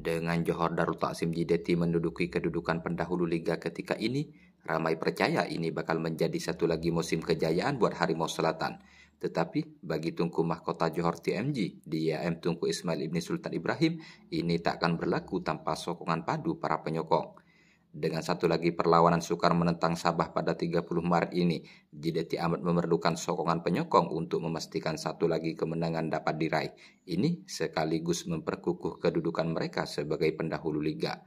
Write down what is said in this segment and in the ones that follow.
Dengan Johor Darul Taksim JDT menduduki kedudukan pendahulu liga ketika ini, ramai percaya ini bakal menjadi satu lagi musim kejayaan buat Harimau Selatan. Tetapi bagi tungku Mahkota Johor TMJ, DIAM tungku Ismail Ibni Sultan Ibrahim, ini tak akan berlaku tanpa sokongan padu para penyokong. Dengan satu lagi perlawanan sukar menentang Sabah pada 30 Maret ini, JDT amat memerlukan sokongan penyokong untuk memastikan satu lagi kemenangan dapat diraih. Ini sekaligus memperkukuh kedudukan mereka sebagai pendahulu liga.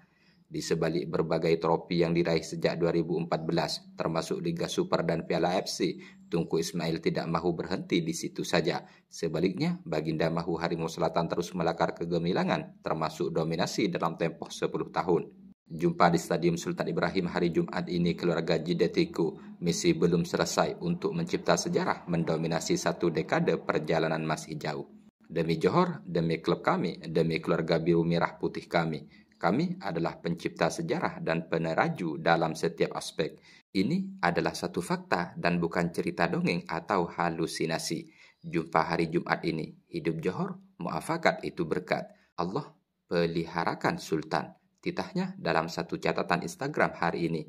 Di sebalik berbagai trofi yang diraih sejak 2014, termasuk Liga Super dan Piala FC, Tungku Ismail tidak mahu berhenti di situ saja. Sebaliknya, Baginda mahu Harimau Selatan terus melakar kegemilangan, termasuk dominasi dalam tempoh 10 tahun. Jumpa di Stadium Sultan Ibrahim hari Jumat ini keluarga Jidetiku misi belum selesai untuk mencipta sejarah mendominasi satu dekade perjalanan masih jauh. Demi Johor, demi klub kami, demi keluarga biru merah putih kami, kami adalah pencipta sejarah dan peneraju dalam setiap aspek. Ini adalah satu fakta dan bukan cerita dongeng atau halusinasi. Jumpa hari Jumat ini. Hidup Johor, muafakat itu berkat. Allah peliharakan Sultan titahnya dalam satu catatan Instagram hari ini.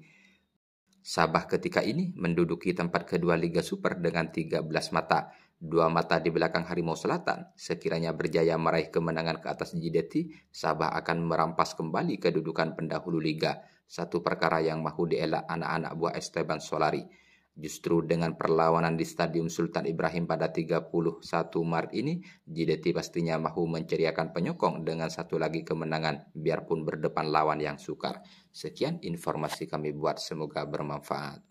Sabah ketika ini menduduki tempat kedua Liga Super dengan 13 mata, dua mata di belakang Harimau Selatan. Sekiranya berjaya meraih kemenangan ke atas Jideti, Sabah akan merampas kembali kedudukan pendahulu Liga, satu perkara yang mahu dielak anak-anak buah Esteban Solari. Justru dengan perlawanan di Stadium Sultan Ibrahim pada 31 Maret ini, JDT pastinya mahu menceriakan penyokong dengan satu lagi kemenangan, biarpun berdepan lawan yang sukar. Sekian informasi kami buat, semoga bermanfaat.